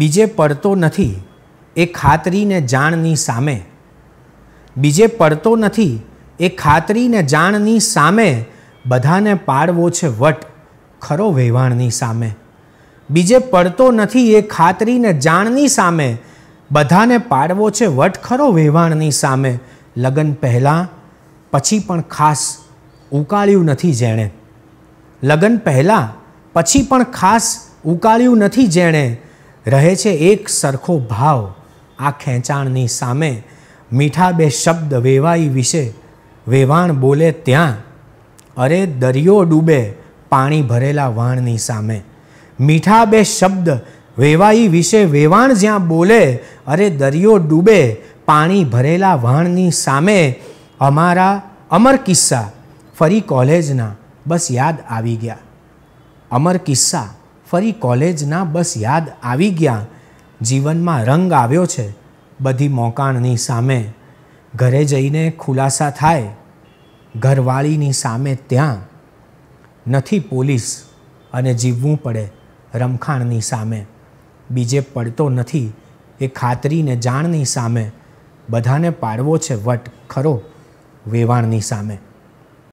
બીજે પડતો નથી એ ખાતરીને જાણની સામે બીજે પડતો નથી એ ખાતરીને જાણની સામે બધાને પાડવો છે વટ ખરો વહેવાણની સામે બીજે પડતો નથી એ ખાતરીને જાણની સામે બધાને પાડવો છે વટ ખરો વહેવાણની સામે લગ્ન પહેલાં પછી પણ ખાસ ઉકાળ્યું નથી જેણે લગ્ન પહેલાં પછી પણ ખાસ ઉકાળ્યું નથી જેણે રહે છે એક સરખો ભાવ આ ખેંચાણની સામે મીઠા બે શબ્દ વેવાઈ વિશે વેવાણ બોલે ત્યાં અરે દરિયો ડૂબે પાણી ભરેલા વાણની સામે મીઠા બે શબ્દ વેવાઈ વિશે વેવાણ જ્યાં બોલે અરે દરિયો ડૂબે પાણી ભરેલા વાણની સામે અમારા અમર કિસ્સા ફરી કોલેજના બસ યાદ આવી ગયા અમર કિસ્સા ફરી કોલેજના બસ યાદ આવી ગયા જીવનમાં રંગ આવ્યો છે બધી મોકાણની સામે ઘરે જઈને ખુલાસા થાય ઘરવાળીની સામે ત્યાં નથી પોલીસ અને જીવવું પડે રમખાણની સામે બીજે પડતો નથી એ ખાતરીને જાણની સામે બધાને પાડવો છે વટ ખરો વેવાણની સામે